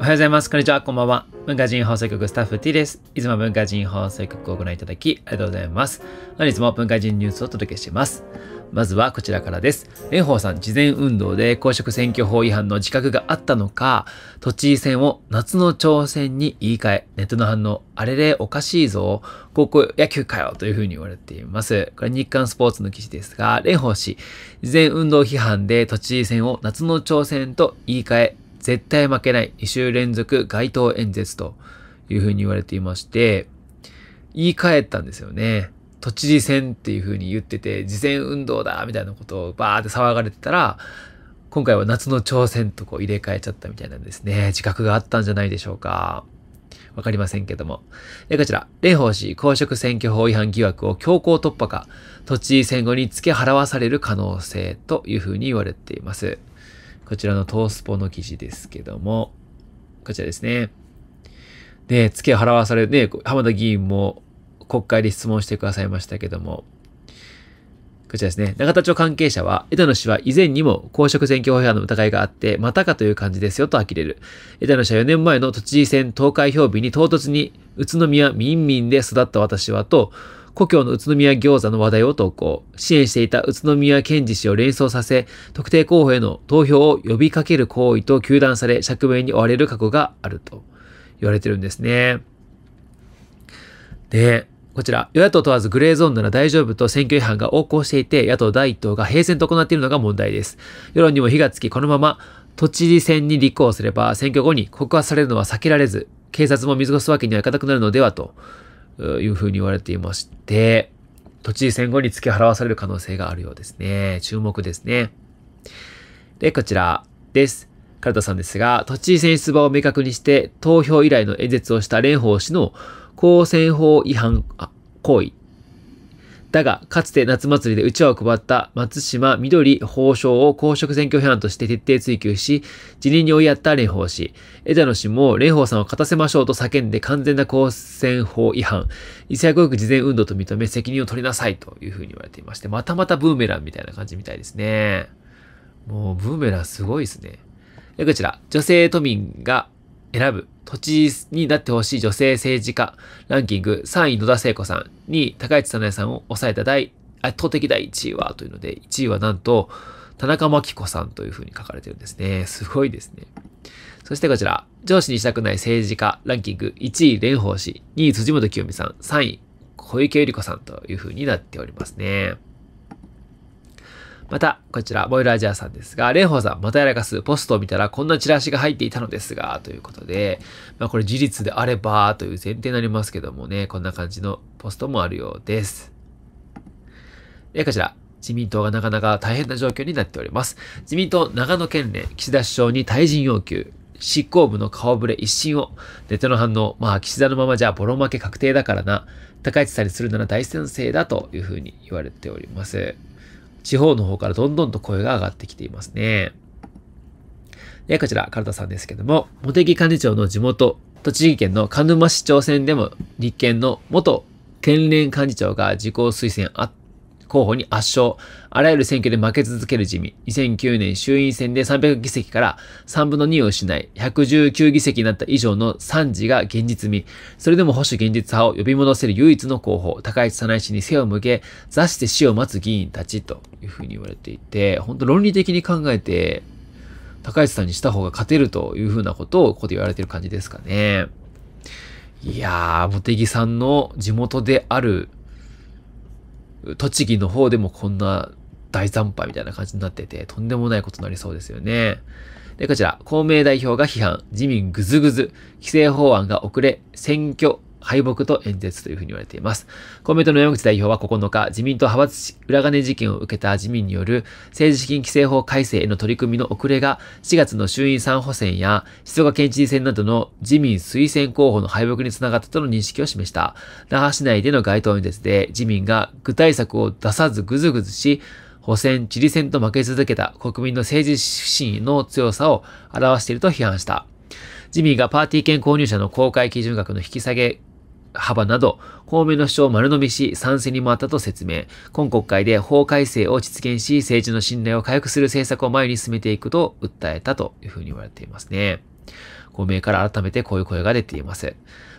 おはようございます。こんにちは。こんばんは。文化人放送局スタッフ T です。いつも文化人放送局をご覧いただきありがとうございます。本日も文化人ニュースをお届けします。まずはこちらからです。蓮舫さん、事前運動で公職選挙法違反の自覚があったのか、都知事選を夏の挑戦に言い換え、ネットの反応、あれれおかしいぞ、高校野球かよ、というふうに言われています。これ日刊スポーツの記事ですが、蓮舫氏、事前運動批判で都知事選を夏の挑戦と言い換え、絶対負けない、2週連続街頭演説というふうに言われていまして、言い換えたんですよね。都知事選っていうふうに言ってて、事前運動だみたいなことをバーって騒がれてたら、今回は夏の挑戦とこう入れ替えちゃったみたいなんですね。自覚があったんじゃないでしょうか。わかりませんけども。え、こちら、蓮舫氏公職選挙法違反疑惑を強行突破か、都知事選後に付け払わされる可能性というふうに言われています。こちらのトースポの記事ですけども、こちらですね。で、付け払わされる、ね、浜田議員も国会で質問してくださいましたけども、こちらですね。永田町関係者は、枝野氏は以前にも公職選挙法違反の疑いがあって、またかという感じですよと呆れる。枝野氏は4年前の都知事選投開票日に唐突に、宇都宮民民で育った私はと、故郷の宇都宮餃子の話題を投稿、支援していた宇都宮健治氏を連想させ、特定候補への投票を呼びかける行為と糾弾され、釈明に追われる過去があると言われてるんですね。で、こちら、与野党問わずグレーゾーンなら大丈夫と選挙違反が横行していて、野党第一党が平然と行っているのが問題です。世論にも火がつき、このまま都知事選に立候補すれば、選挙後に告発されるのは避けられず、警察も見過ごすわけにはいかなくなるのではというふうに言われていまして、都知事選後に突き払わされる可能性があるようですね。注目ですね。で、こちらです。カルタさんですが、都知事選出馬を明確にして、投票以来の演説をした蓮舫氏の公選法違反行為だが、かつて夏祭りでうちわを配った松島緑法相を公職選挙批判として徹底追及し、辞任に追いやった蓮舫氏。枝野氏も蓮舫さんを勝たせましょうと叫んで完全な公選法違反、一切、教育事前運動と認め責任を取りなさいというふうに言われていまして、またまたブーメランみたいな感じみたいですね。もうブーメランすごいですね。こちら、女性都民が選ぶ、都知事になってほしい女性政治家、ランキング3位野田聖子さん、2位高市早苗さんを抑えた第、圧倒的第1位は、というので、1位はなんと、田中真紀子さんという風に書かれてるんですね。すごいですね。そしてこちら、上司にしたくない政治家ランキング1位蓮舫氏、2位辻元清美さん、3位小池百合子さんという風になっておりますね。また、こちら、ボイラージャーさんですが、蓮舫さん、またやらかす、ポストを見たらこんなチラシが入っていたのですが、ということで、まあこれ事実であれば、という前提になりますけどもね、こんな感じのポストもあるようです。で、こちら、自民党がなかなか大変な状況になっております。自民党長野県連、岸田首相に退陣要求。執行部の顔ぶれ一新を。ネットの反応。まあ、岸田のままじゃボロ負け確定だからな。高市さんにするなら大先生だというふうに言われております。地方の方からどんどんと声が上がってきていますね。で、こちら、カルタさんですけども、茂木幹事長の地元、栃木県の鹿沼市長選でも立憲の元県連幹事長が自公推薦あっ候補に圧勝。あらゆる選挙で負け続ける地味。2009年衆院選で300議席から3分の2を失い、119議席になった以上の惨事が現実味。それでも保守現実派を呼び戻せる唯一の候補、高市早苗氏に背を向け、座して死を待つ議員たちというふうに言われていて、本当論理的に考えて、高市さんにした方が勝てるというふうなことをここで言われている感じですかね。いやー、茂木さんの地元である栃木の方でもこんな大惨敗みたいな感じになってて、とんでもないことになりそうですよね。で、こちら、公明代表が批判、自民ぐずぐず、規制法案が遅れ、選挙敗北と演説というふうに言われています。公明党の山口代表は9日、自民党派閥裏金事件を受けた自民による政治資金規正法改正への取り組みの遅れが4月の衆院参補選や静岡県知事選などの自民推薦候補の敗北につながったとの認識を示した。那覇市内での街頭演説で自民が具体策を出さずぐずぐずし、補選、地理選と負け続けた国民の政治不信の強さを表していると批判した。自民がパーティー券購入者の公開基準額の引き下げ幅など、公明の主張を丸呑みし、賛成に回ったと説明。今国会で法改正を実現し、政治の信頼を回復する政策を前に進めていくと訴えたというふうに言われていますね。公明から改めてこういう声が出ています。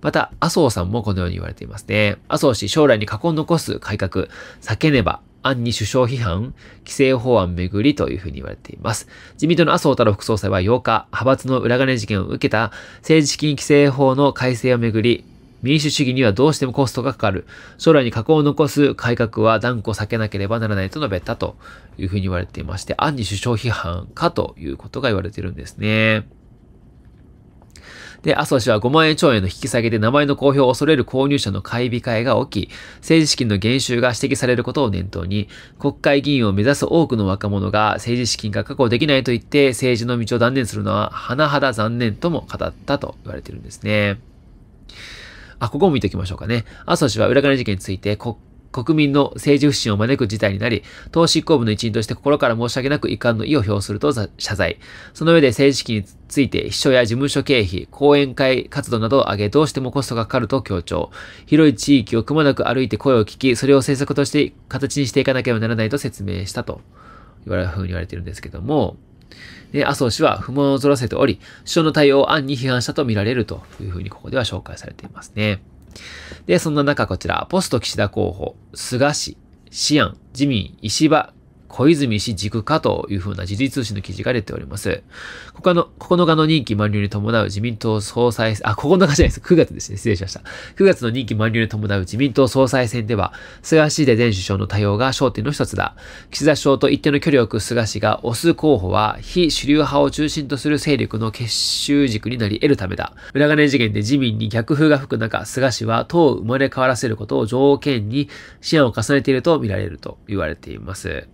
また、麻生さんもこのように言われていますね。麻生氏、将来に囲を残す改革、叫ねば、案に首相批判、規制法案めぐりというふうに言われています。自民党の麻生太郎副総裁は8日、派閥の裏金事件を受けた政治資金規正法の改正をめぐり、民主主義にはどうしてもコストがかかる。将来に過去を残す改革は断固避けなければならないと述べたというふうに言われていまして、暗に首相批判かということが言われているんですね。で、麻生氏は5万円超円の引き下げで名前の公表を恐れる購入者の買い控えが起き、政治資金の減収が指摘されることを念頭に、国会議員を目指す多くの若者が政治資金が確保できないと言って政治の道を断念するのは、甚だ残念とも語ったと言われているんですね。あ、ここも見ておきましょうかね。麻生氏は裏金事件について、国民の政治不信を招く事態になり、党執行部の一員として心から申し訳なく遺憾の意を表すると謝罪。その上で政治資金について秘書や事務所経費、講演会活動などを挙げ、どうしてもコストがかかると強調。広い地域をくまなく歩いて声を聞き、それを政策として形にしていかなければならないと説明したと、言われるふうに言われているんですけども、で、麻生氏は不満をぞらせており、首相の対応を暗に批判したとみられるというふうにここでは紹介されていますね。で、そんな中こちら、ポスト岸田候補、菅氏、シ安、自民、石破、小泉氏軸かというふうな時事通信の記事が出ております。他の、9日の任期満了に伴う自民党総裁、あ、9日じゃないです。9月ですね。失礼しました。9月の任期満了に伴う自民党総裁選では、菅氏で前首相の対応が焦点の一つだ。岸田首相と一定の距離を置く菅氏が推す候補は、非主流派を中心とする勢力の結集軸になり得るためだ。裏金事件で自民に逆風が吹く中、菅氏は党を生まれ変わらせることを条件に支援を重ねていると見られると言われています。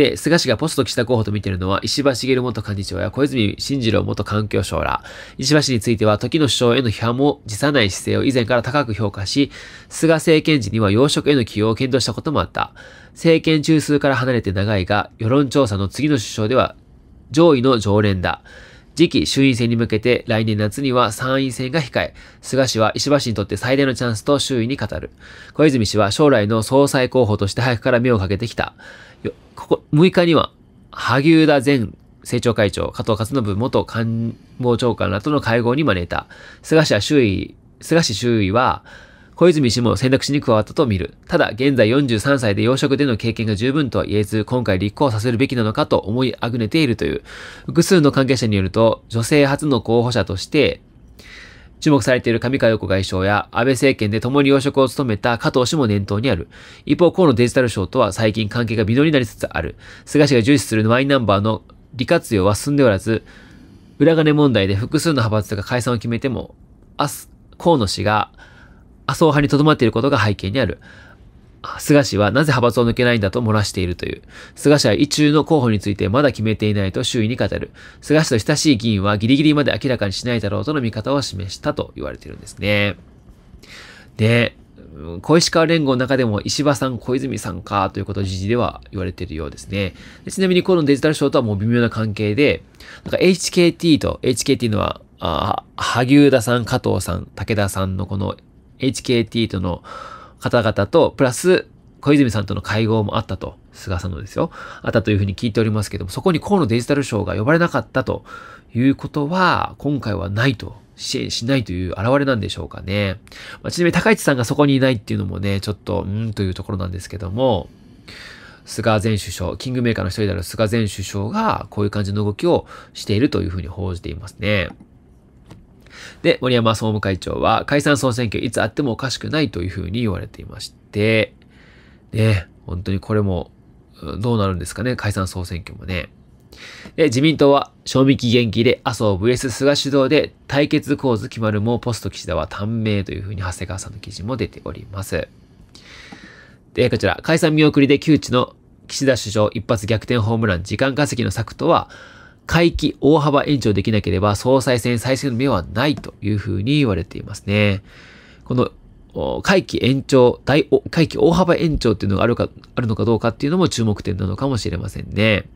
で、菅氏がポスト岸田候補と見ているのは、石破茂元幹事長や小泉進次郎元環境省ら、石破氏については時の首相への批判も辞さない姿勢を以前から高く評価し、菅政権時には要職への起用を検討したこともあった。政権中枢から離れて長いが、世論調査の次の首相では上位の常連だ。次期衆院選に向けて来年夏には参院選が控え、菅氏は石破氏にとって最大のチャンスと周囲に語る。小泉氏は将来の総裁候補として早くから目をかけてきた。ここ、6日には、萩生田前政調会長、加藤勝信元官房長官らとの会合に招いた。菅氏は周囲、菅氏周囲は、小泉氏も選択肢に加わったと見る。ただ、現在43歳で養殖での経験が十分とは言えず、今回立候補させるべきなのかと思いあぐねているという。複数の関係者によると、女性初の候補者として、注目されている上川陽子外相や安倍政権で共に要職を務めた加藤氏も念頭にある。一方、河野デジタル省とは最近関係が微妙になりつつある。菅氏が重視するマイナンバーの利活用は進んでおらず、裏金問題で複数の派閥が解散を決めても、明日、河野氏が麻生派に留まっていることが背景にある。菅氏はなぜ派閥を抜けないんだと漏らしているという。菅氏は意中の候補についてまだ決めていないと周囲に語る。菅氏と親しい議員はギリギリまで明らかにしないだろうとの見方を示したと言われているんですね。で、小石川連合の中でも石破さん、小泉さんかということを時事では言われているようですねちなみにこのデジタル省とはもう微妙な関係で、なんか HKT と、HKT のは、あ萩生田さん、加藤さん、武田さんのこの HKT との方々と、プラス、小泉さんとの会合もあったと、菅さんのですよ、あったというふうに聞いておりますけども、そこに河野デジタル賞が呼ばれなかったということは、今回はないと、支援しないという表れなんでしょうかね。まあ、ちなみに高市さんがそこにいないっていうのもね、ちょっと、うんというところなんですけども、菅前首相、キングメーカーの一人である菅前首相が、こういう感じの動きをしているというふうに報じていますね。で、森山総務会長は解散総選挙いつあってもおかしくないというふうに言われていまして、ね、本当にこれもどうなるんですかね、解散総選挙もね。で、自民党は賞味期限切れ、麻生 VS 菅主導で対決構図決まるもポスト岸田は短命というふうに長谷川さんの記事も出ております。で、こちら、解散見送りで窮地の岸田首相一発逆転ホームラン時間稼ぎの策とは、会期大幅延長できなければ総裁選再選の目はないというふうに言われていますね。この会期延長、大、会期大幅延長っていうのがあるか、あるのかどうかっていうのも注目点なのかもしれませんね。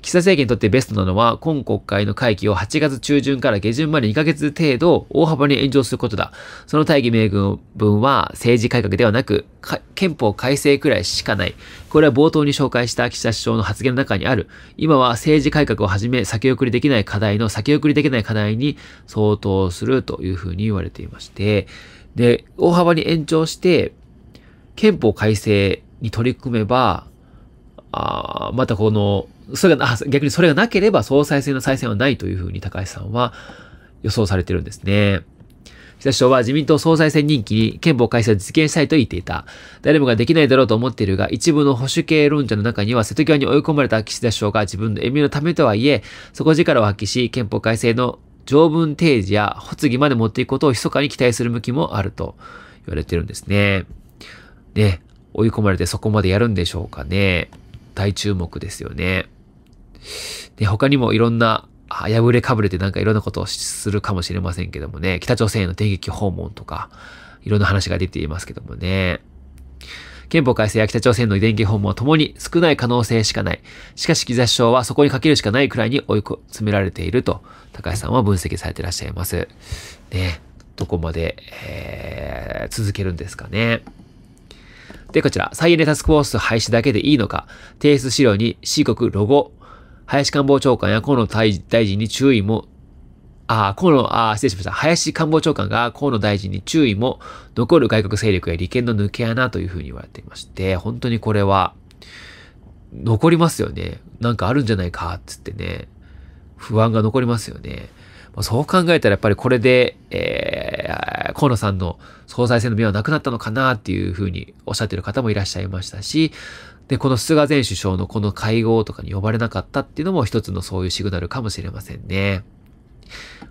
岸田政権にとってベストなのは、今国会の会期を8月中旬から下旬まで2ヶ月程度大幅に延長することだ。その大義名分は政治改革ではなく、憲法改正くらいしかない。これは冒頭に紹介した岸田首相の発言の中にある、今は政治改革をはじめ先送りできない課題の先送りできない課題に相当するというふうに言われていまして、で、大幅に延長して、憲法改正に取り組めば、あまたこのそれが、あ、逆にそれがなければ総裁選の再選はないというふうに高橋さんは予想されてるんですね。岸田首相は自民党総裁選任期に憲法改正を実現したいと言っていた。誰もができないだろうと思っているが、一部の保守系論者の中には瀬戸際に追い込まれた岸田首相が自分の意みのためとはいえ、底力を発揮し、憲法改正の条文提示や発議まで持っていくことを密かに期待する向きもあると言われてるんですね。ね、追い込まれてそこまでやるんでしょうかね。大注目ですよね。で、他にもいろんな、破れかぶれてなんかいろんなことをするかもしれませんけどもね、北朝鮮への電撃訪問とか、いろんな話が出ていますけどもね。憲法改正や北朝鮮の電撃訪問は共に少ない可能性しかない。しかし、岸田首相はそこにかけるしかないくらいに追い詰められていると、高橋さんは分析されていらっしゃいます。ね、どこまで、えー、続けるんですかね。で、こちら、再エネタスクフォース廃止だけでいいのか、提出資料に C 国ロゴ林官房長官や河野大臣に注意も、あ、河野、あ、失礼しました。林官房長官が河野大臣に注意も、残る外国勢力や利権の抜け穴というふうに言われていまして、本当にこれは、残りますよね。なんかあるんじゃないか、つってね。不安が残りますよね。そう考えたらやっぱりこれで、えー、河野さんの総裁選の目はなくなったのかなっていうふうにおっしゃってる方もいらっしゃいましたし、で、この菅前首相のこの会合とかに呼ばれなかったっていうのも一つのそういうシグナルかもしれませんね。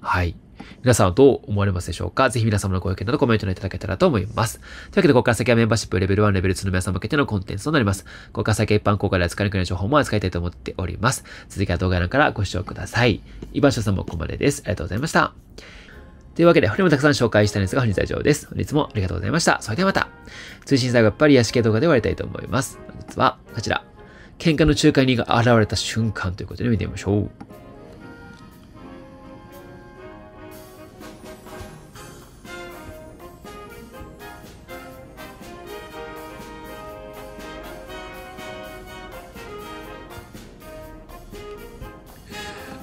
はい。皆さんはどう思われますでしょうかぜひ皆様のご意見などコメントいただけたらと思います。というわけで、ここから先はメンバーシップレベル1、レベル2の皆様向けてのコンテンツとなります。ここから先は一般公開で扱いにくい情報も扱いたいと思っております。続きは動画欄からご視聴ください。イバ所シさんもここまでです。ありがとうございました。というわけで、これもたくさん紹介したんですが、本日は以上です。本日もありがとうございました。それではまた。通信最後やっぱり屋敷動画で終わりたいと思います。本日はこちら。喧嘩の仲介人が現れた瞬間ということで見てみましょう。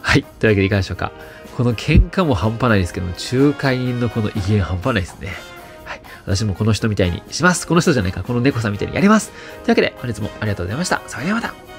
はい。というわけでいかがでしょうか。この喧嘩も半端ないですけど仲介人のこの威厳半端ないですね。はい。私もこの人みたいにします。この人じゃないか。この猫さんみたいにやります。というわけで、本日もありがとうございました。それではまた。